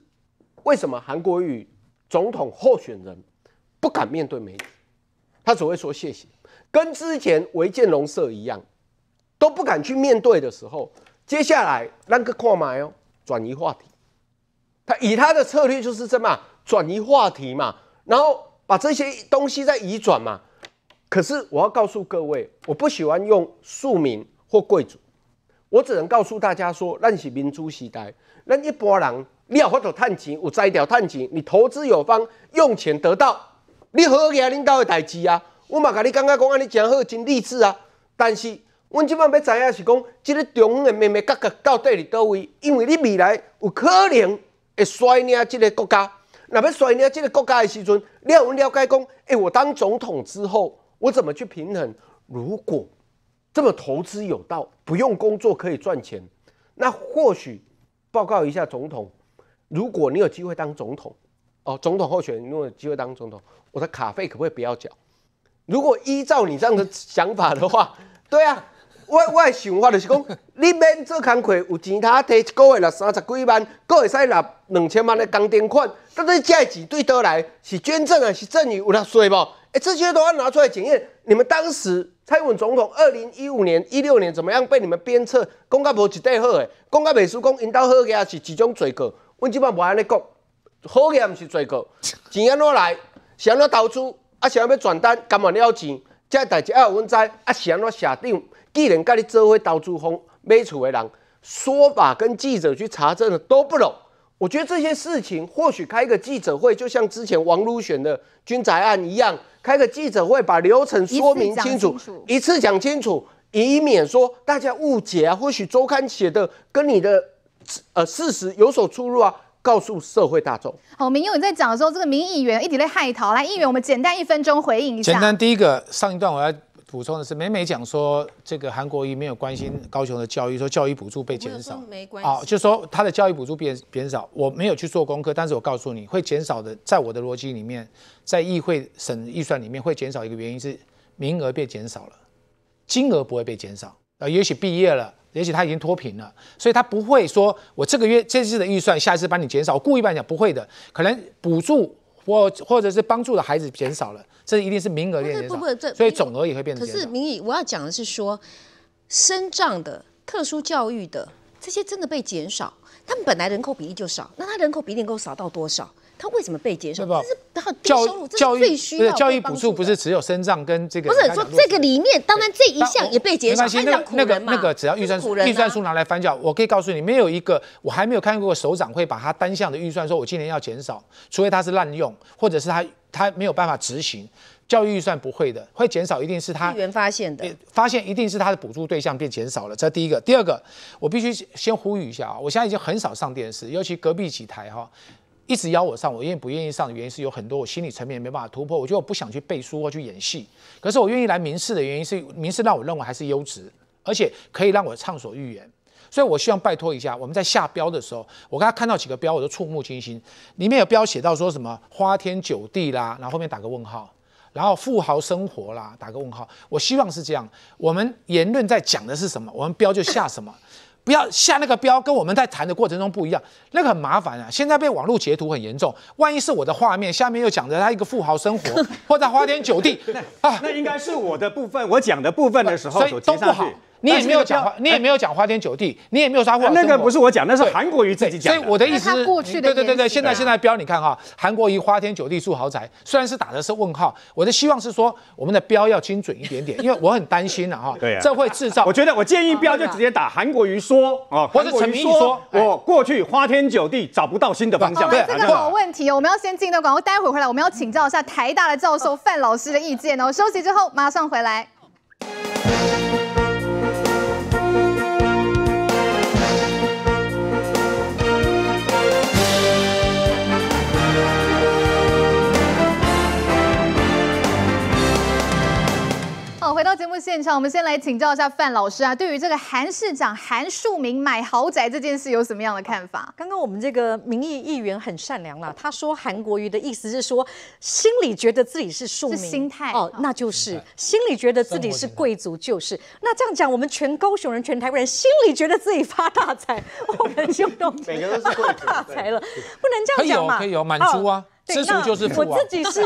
为什么韩国瑜总统候选人不敢面对媒体？他只会说谢谢，跟之前违建龙社一样，都不敢去面对的时候，接下来那个扩买哦，转移话题。他以他的策略就是什么，转移话题嘛，然后把这些东西再移转嘛。可是我要告诉各位，我不喜欢用庶民或贵族，我只能告诉大家说，咱是民主时代，咱一般人，你有发度探钱，有才条探钱，你投资有方，用钱得到，你好个领导的代志啊，我嘛甲你感觉讲，你真好真励志啊。但是，阮即摆要知影是讲，即个中央的秘密格局到底伫倒位？因为你未来有可能会衰呢，即个国家，若要衰呢，即个国家的时阵，你要了解讲，哎，我当总统之后。我怎么去平衡？如果这么投资有道，不用工作可以赚钱，那或许报告一下总统。如果你有机会当总统，哦，总统候选，如果有机会当总统，我的卡费可不可以不要缴？如果依照你这样的想法的话，对啊。我我的想法就是讲，[laughs] 你免做工课，有钱他摕一个月六三十几万，阁会使拿两千万的工程款，到底遮个钱对倒来是捐赠啊，是赠与，有呾水无？哎，这些都要拿出来检验。你们当时蔡英文总统二零一五年、一六年怎么样被你们鞭策，讲甲无一块好的，讲甲秘书讲引导好个也是一种罪过。阮即摆无安尼讲，好个毋是罪过，钱安怎来？是安怎投资？啊，是要怎转单？干嘛了钱？遮个代志要有阮知，啊，是安怎社长？既然盖你遮会到处轰，每处为人说法跟记者去查证的都不拢。我觉得这些事情或许开个记者会，就像之前王鲁选的军宅案一样，开个记者会把流程说明清楚，一次讲清楚，以免说大家误解啊。或许周刊写的跟你的呃事实有所出入啊，告诉社会大众。好，明佑你在讲的时候，这个民议员一直在害逃。来，议员，我们简单一分钟回应一下。简单，第一个上一段我要。补充的是，每每讲说这个韩国瑜没有关心高雄的教育，说教育补助被减少，啊，就说他的教育补助变变少。我没有去做功课，但是我告诉你会减少的，在我的逻辑里面，在议会省预算里面会减少一个原因，是名额被减少了，金额不会被减少。啊，也许毕业了，也许他已经脱贫了，所以他不会说我这个月这次的预算下一次帮你减少。我故意你讲不会的，可能补助或或者是帮助的孩子减少了。这一定是名额减少，不不不，所以总额也会变可是民意，我要讲的是说，升帐的、特殊教育的这些真的被减少。他们本来人口比例就少，那他人口比例能够少到多少？他为什么被减少？这是教育教育需教育补助不是只有升帐跟这个？不是说这个里面当然这一项也被减少。那那个那个只要预算预算书拿来翻教，我可以告诉你，没有一个我还没有看过首长会把他单项的预算说，我今年要减少，除非他是滥用或者是他。他没有办法执行，教育预算不会的，会减少，一定是他发现的，发现一定是他的补助对象变减少了，这第一个。第二个，我必须先呼吁一下啊，我现在已经很少上电视，尤其隔壁几台哈，一直邀我上，我愿意不愿意上的原因是有很多，我心理层面没办法突破。我觉得我不想去背书或去演戏，可是我愿意来民事的原因是，民事让我认为还是优质，而且可以让我畅所欲言。所以，我希望拜托一下，我们在下标的时候，我刚才看到几个标，我都触目惊心。里面有标写到说什么“花天酒地”啦，然后后面打个问号，然后“富豪生活”啦，打个问号。我希望是这样，我们言论在讲的是什么，我们标就下什么，不要下那个标，跟我们在谈的过程中不一样，那个很麻烦啊。现在被网络截图很严重，万一是我的画面下面又讲着他一个富豪生活，[laughs] 或者花天酒地，那那应该是我的部分，我讲的部分的时候所贴上你也没有讲话，你也没有讲花天酒地，你也没有刷花。那个不是我讲，那是韩国瑜自己讲。所以我的意思，对对对对，现在现在标你看哈，韩国瑜花天酒地住豪宅，虽然是打的是问号，我的希望是说我们的标要精准一点点，因为我很担心了哈。[laughs] 对。这会制造，我觉得我建议标就直接打韩国瑜说哦，或者陈明说，我过去花天酒地找不到新的方向，对这个有问题哦，我们要先进一段广告，待会回来我们要请教一下台大的教授范老师的意见哦。休息之后马上回来。到节目现场，我们先来请教一下范老师啊，对于这个韩市长韩树明买豪宅这件事，有什么样的看法？刚刚我们这个民意议员很善良了，他说韩国瑜的意思是说，心里觉得自己是庶民，心态哦，那就是心里觉得自己是贵族，就是。那这样讲，我们全高雄人、全台湾人，心里觉得自己发大财，我们就中每个都是发大财了，不能这样讲嘛？可以有，可以有满足啊。那我自己是，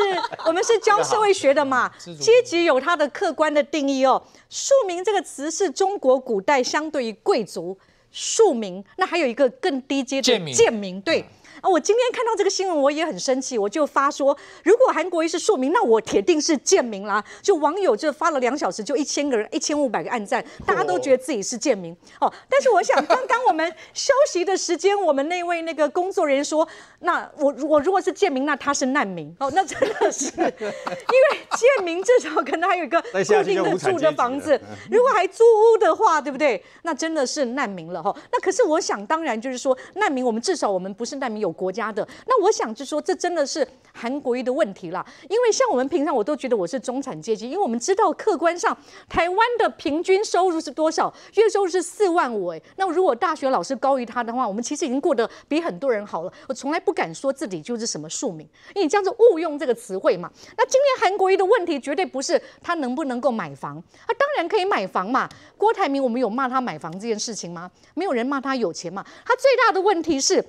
我们是教社会学的嘛，[laughs] 阶级有它的客观的定义哦。庶民这个词是中国古代相对于贵族，庶民。那还有一个更低阶的贱民，贱民对。我今天看到这个新闻，我也很生气，我就发说：如果韩国一是庶民，那我铁定是贱民啦！就网友就发了两小时，就一千个人，一千五百个暗赞，大家都觉得自己是贱民。哦，但是我想，刚刚我们休息的时间，我们那位那个工作人员说：那我我如果是贱民，那他是难民。哦，那真的是，因为贱民至少可能还有一个固定的住的房子，如果还租屋的话，对不对？那真的是难民了哈。那可是我想，当然就是说，难民，我们至少我们不是难民有。国家的那我想就说这真的是韩国瑜的问题啦，因为像我们平常我都觉得我是中产阶级，因为我们知道客观上台湾的平均收入是多少，月收入是四万五哎，那如果大学老师高于他的话，我们其实已经过得比很多人好了。我从来不敢说自己就是什么庶民，你这样子误用这个词汇嘛。那今天韩国瑜的问题绝对不是他能不能够买房，他当然可以买房嘛。郭台铭我们有骂他买房这件事情吗？没有人骂他有钱嘛。他最大的问题是。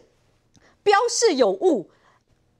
标示有误。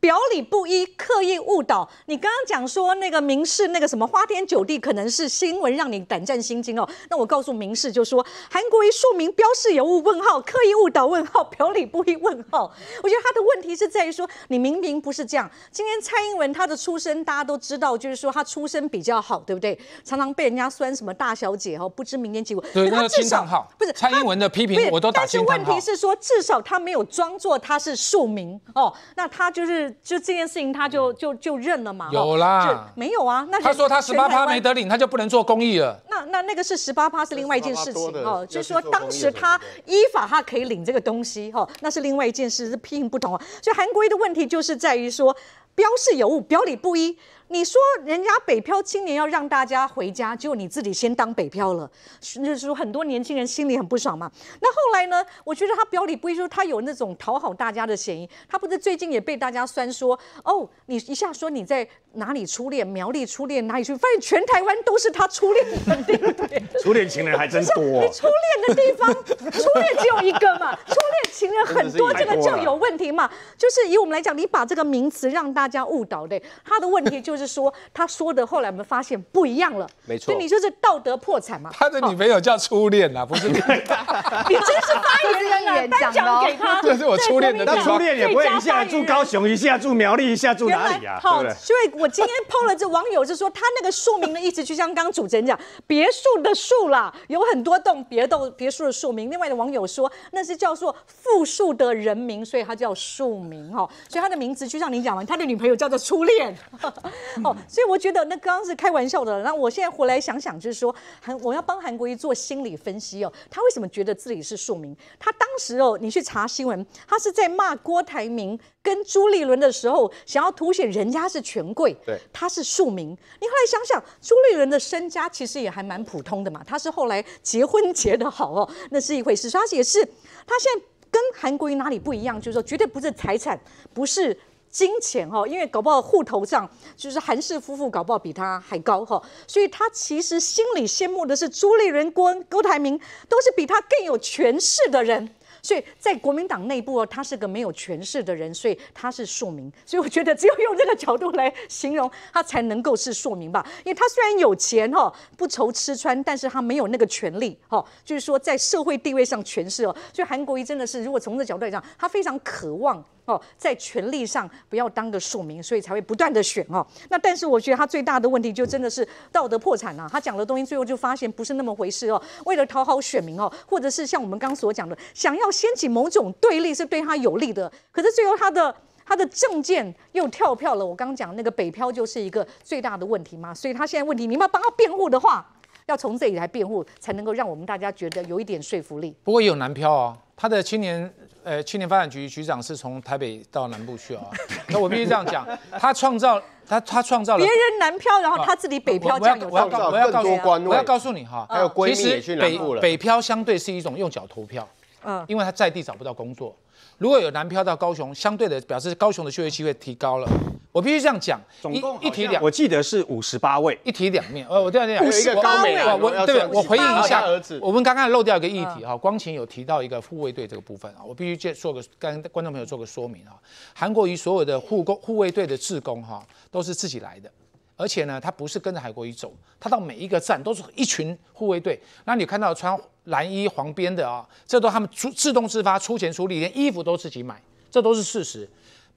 表里不一，刻意误导。你刚刚讲说那个明事那个什么花天酒地，可能是新闻让你胆战心惊哦。那我告诉明事，就说，韩国一庶民标示有误，问号，刻意误导，问号，表里不一，问号。我觉得他的问题是在于说，你明明不是这样。今天蔡英文他的出身大家都知道，就是说他出身比较好，对不对？常常被人家酸什么大小姐哦，不知民间疾苦。对，他清党号不是蔡英文的批评我都打清号。但是问题是说，至少他没有装作他是庶民哦，那他就是。就这件事情，他就就就认了嘛。有啦，没有啊？那他说他十八趴没得领，他就不能做公益了。那那那个是十八趴是另外一件事情哦，就是说当时他依法他可以领这个东西哈，那是另外一件事，是品不同啊。所以韩国瑜的问题就是在于说标示有误，表里不一。你说人家北漂青年要让大家回家，结果你自己先当北漂了，就是很多年轻人心里很不爽嘛。那后来呢？我觉得他表里不一，说他有那种讨好大家的嫌疑。他不是最近也被大家酸说哦，你一下说你在哪里初恋，苗栗初恋哪里去？发现全台湾都是他初恋的地方，[laughs] 初恋情人还真多。你初恋的地方，初恋只有一个嘛，初恋。情人很多，这个就有问题嘛？就是以我们来讲，你把这个名词让大家误导的，他的问题就是说，他说的后来我们发现不一样了。没错，你就是道德破产嘛？他的女朋友叫初恋啊，不是你。[laughs] 你真是发言人颁奖给他。[laughs] 这是我初恋的，那初恋也不会一下住高雄，一下住苗栗，一下住哪里啊？好，所以我今天碰了这网友，就说他那个树名的一直就像刚主持人讲，别墅的墅啦，有很多栋别栋别墅的树名。另外的网友说，那是叫做。庶数的人民，所以他叫庶民哦。所以他的名字就像你讲完，他的女朋友叫做初恋，[laughs] 哦，所以我觉得那刚刚是开玩笑的那我现在回来想想，就是说，韩我要帮韩国瑜做心理分析哦，他为什么觉得自己是庶民？他当时哦，你去查新闻，他是在骂郭台铭跟朱立伦的时候，想要凸显人家是权贵，对，他是庶民。你后来想想，朱立伦的身家其实也还蛮普通的嘛，他是后来结婚结得好哦，那是一回事。他也是他现在。跟韩国瑜哪里不一样？就是说，绝对不是财产，不是金钱哈，因为搞不好户头上就是韩氏夫妇搞不好比他还高哈，所以他其实心里羡慕的是朱立伦、郭郭台铭，都是比他更有权势的人。所以在国民党内部哦，他是个没有权势的人，所以他是庶民。所以我觉得只有用这个角度来形容他才能够是庶民吧，因为他虽然有钱哈，不愁吃穿，但是他没有那个权利哈，就是说在社会地位上权势哦。所以韩国瑜真的是，如果从这角度来讲，他非常渴望。哦，在权力上不要当个庶民，所以才会不断的选哦。那但是我觉得他最大的问题就真的是道德破产了。他讲的东西最后就发现不是那么回事哦。为了讨好选民哦，或者是像我们刚刚所讲的，想要掀起某种对立是对他有利的。可是最后他的他的证件又跳票了。我刚刚讲那个北漂就是一个最大的问题嘛。所以他现在问题，你要帮他辩护的话，要从这里来辩护才能够让我们大家觉得有一点说服力。不过有南漂哦。他的青年，呃，青年发展局局长是从台北到南部去啊，[laughs] 那我必须这样讲，他创造，他他创造了别人南漂，然后他自己北漂，这样子。我要我要告诉我要告诉你哈，还其实北北漂相对是一种用脚投票，嗯，因为他在地找不到工作，如果有南漂到高雄，相对的表示高雄的就业机会提高了。我必须这样讲，总共一提两，我记得是五十八位，一提两面，呃，我再讲，五一个高美，对不对？我回应一下，我们刚刚漏掉一个议题哈，光晴有提到一个护卫队这个部分啊，我必须介做个，跟观众朋友做个说明啊，韩国瑜所有的护工护卫队的志工哈，都是自己来的，而且呢，他不是跟着韩国瑜走，他到每一个站都是一群护卫队，那你看到穿蓝衣黄边的啊，这都他们出自动自发出钱出力，连衣服都自己买，这都是事实。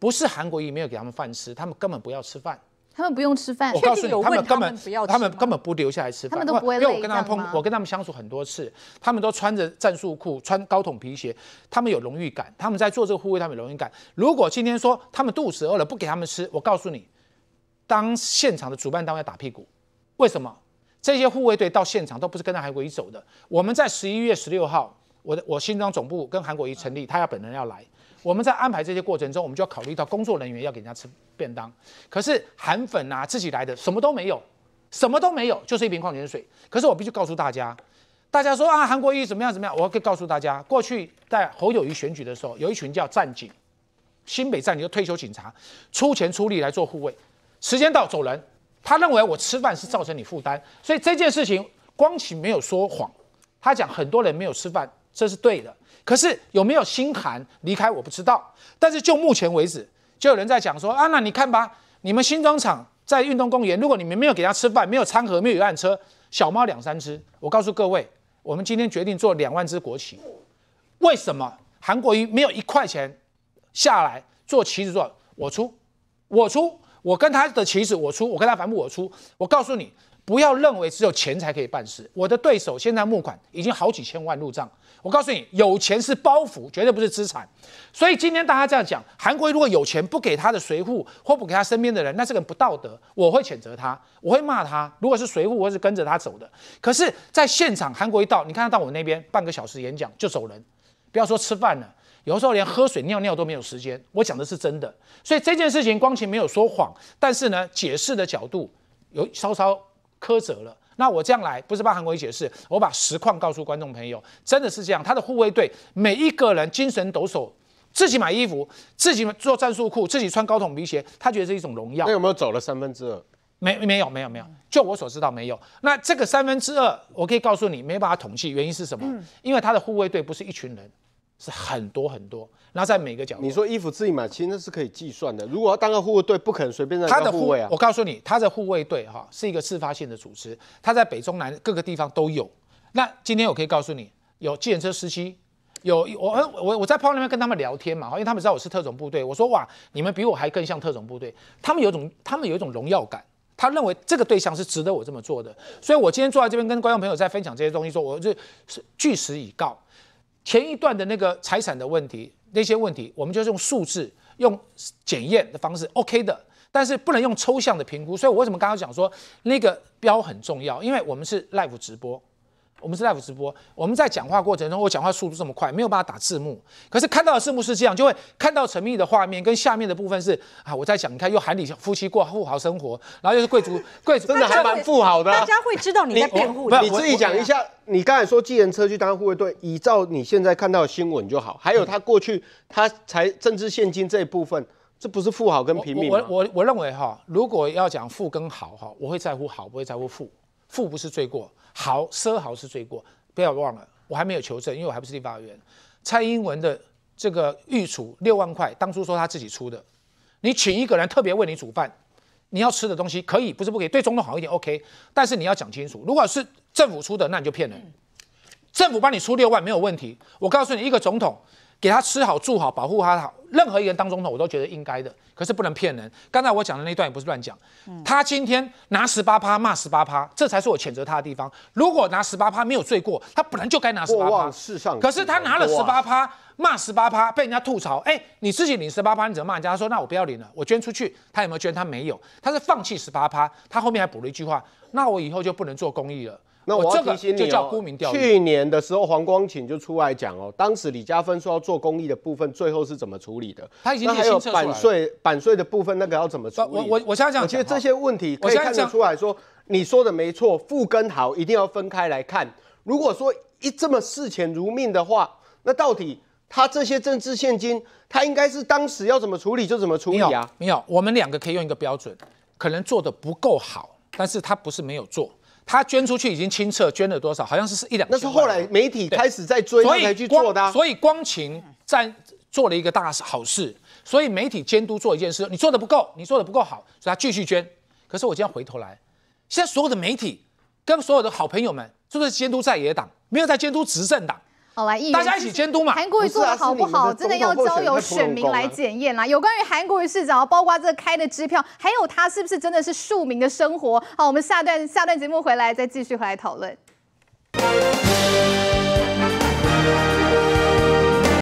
不是韩国瑜没有给他们饭吃，他们根本不要吃饭，他们不用吃饭。我告诉你，[laughs] 他们根本不要，他们根本不留下来吃饭。他们都不会累吗？我跟他们相处很多次，他们都穿着战术裤，穿高筒皮鞋，他们有荣誉感，他们在做这个护卫，他们有荣誉感。如果今天说他们肚子饿了，不给他们吃，我告诉你，当现场的主办单位打屁股。为什么这些护卫队到现场都不是跟韩国瑜走的？我们在十一月十六号，我的我新庄总部跟韩国瑜成立，他要本人要来。我们在安排这些过程中，我们就要考虑到工作人员要给人家吃便当，可是韩粉啊自己来的什么都没有，什么都没有，就是一瓶矿泉水。可是我必须告诉大家，大家说啊韩国瑜怎么样怎么样，我可以告诉大家，过去在侯友谊选举的时候，有一群叫战警，新北战警，就退休警察出钱出力来做护卫，时间到走人。他认为我吃饭是造成你负担，所以这件事情光启没有说谎，他讲很多人没有吃饭，这是对的。可是有没有心寒离开我不知道，但是就目前为止，就有人在讲说啊，那你看吧，你们新庄厂在运动公园，如果你们没有给他吃饭，没有餐盒，没有一辆车，小猫两三只。我告诉各位，我们今天决定做两万只国旗，为什么？韩国瑜没有一块钱下来做旗子做，我出，我出，我跟他的旗子我出，我跟他反目我出。我告诉你，不要认为只有钱才可以办事。我的对手现在募款已经好几千万入账。我告诉你，有钱是包袱，绝对不是资产。所以今天大家这样讲，韩国如果有钱不给他的随扈，或不给他身边的人，那这个人不道德，我会谴责他，我会骂他。如果是随扈，或是跟着他走的，可是，在现场韩国一到，你看他到我那边半个小时演讲就走人，不要说吃饭了，有时候连喝水、尿尿都没有时间。我讲的是真的。所以这件事情，光前没有说谎，但是呢，解释的角度有稍稍苛责了。那我这样来不是帮韩国人解释，我把实况告诉观众朋友，真的是这样，他的护卫队每一个人精神抖擞，自己买衣服，自己做战术裤，自己穿高筒皮鞋，他觉得是一种荣耀。那有没有走了三分之二？没，没有，没有，没有。就我所知道，没有。那这个三分之二，我可以告诉你，没办法统计，原因是什么？因为他的护卫队不是一群人。是很多很多，然在每个角落。你说衣服自己买，其实那是可以计算的。如果要当个护卫队，不可能随便。他的护卫啊，我告诉你，他的护卫队哈是一个自发性的组织，他在北中南各个地方都有。那今天我可以告诉你，有骑车司机，有我我我在友那边跟他们聊天嘛，因为他们知道我是特种部队。我说哇，你们比我还更像特种部队。他们有种，他们有一种荣耀感，他认为这个对象是值得我这么做的。所以我今天坐在这边跟观众朋友在分享这些东西，说我就是据实以告。前一段的那个财产的问题，那些问题，我们就用数字、用检验的方式，OK 的。但是不能用抽象的评估。所以，我为什么刚刚讲说那个标很重要？因为我们是 live 直播。我们是 live 直播，我们在讲话过程中，我讲话速度这么快，没有办法打字幕，可是看到的字幕是这样，就会看到陈密的画面跟下面的部分是啊，我在讲，你看又喊你夫妻过富豪生活，然后又是贵族 [laughs] 贵族，真的还蛮富豪的。大家会知道你在辩护。你你自己讲一下，你刚才说机人车去当护卫队，依照你现在看到的新闻就好。还有他过去他才政治献金这一部分，这不是富豪跟平民我我我认为哈，如果要讲富跟豪哈，我会在乎好，不会在乎富。富不是罪过。豪奢豪是罪过，不要忘了，我还没有求证，因为我还不是立法委员。蔡英文的这个御厨六万块，当初说他自己出的，你请一个人特别为你煮饭，你要吃的东西可以，不是不可以，对总统好一点，OK。但是你要讲清楚，如果是政府出的，那你就骗人。政府帮你出六万没有问题，我告诉你，一个总统。给他吃好住好，保护他好，任何一个人当总统，我都觉得应该的。可是不能骗人。刚才我讲的那段也不是乱讲。他今天拿十八趴骂十八趴，这才是我谴责他的地方。如果拿十八趴没有罪过，他本来就该拿十八趴。可是他拿了十八趴骂十八趴，被人家吐槽。哎，你自己领十八趴，你怎么骂人家？说那我不要领了，我捐出去。他有没有捐？他没有。他是放弃十八趴。他后面还补了一句话：那我以后就不能做公益了。那我提醒你，去年的时候黄光请就出来讲哦，当时李嘉芬说要做公益的部分，最后是怎么处理的？他已经还有版税，版税的部分那个要怎么处理？我我我现在讲，其实这些问题可以看得出来说，你说的没错，富跟豪一定要分开来看。如果说一这么视钱如命的话，那到底他这些政治现金，他应该是当时要怎么处理就怎么处理啊？没有，我们两个可以用一个标准，可能做的不够好，但是他不是没有做。他捐出去已经清澈，捐了多少？好像是是一两那是后来媒体开始在追，才去做的。所以光晴在做了一个大好事，所以媒体监督做一件事，你做的不够，你做的不够好，所以他继续捐。可是我今天回头来，现在所有的媒体跟所有的好朋友们，就是监督在野党，没有在监督执政党。好，来，大家一起监督嘛。韩国瑜做的好不好，真的要交由选民来检验啦。有关于韩国瑜市长，包括这个开的支票，还有他是不是真的是庶民的生活。好，我们下段下段节目回来再继续回来讨论。